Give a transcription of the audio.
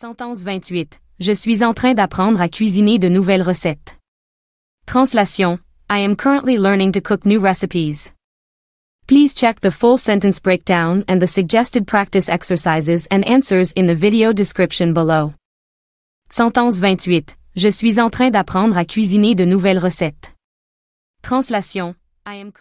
Sentence 28. Je suis en train d'apprendre à cuisiner de nouvelles recettes. Translation. I am currently learning to cook new recipes. Please check the full sentence breakdown and the suggested practice exercises and answers in the video description below. Sentence 28. Je suis en train d'apprendre à cuisiner de nouvelles recettes. Translation. I am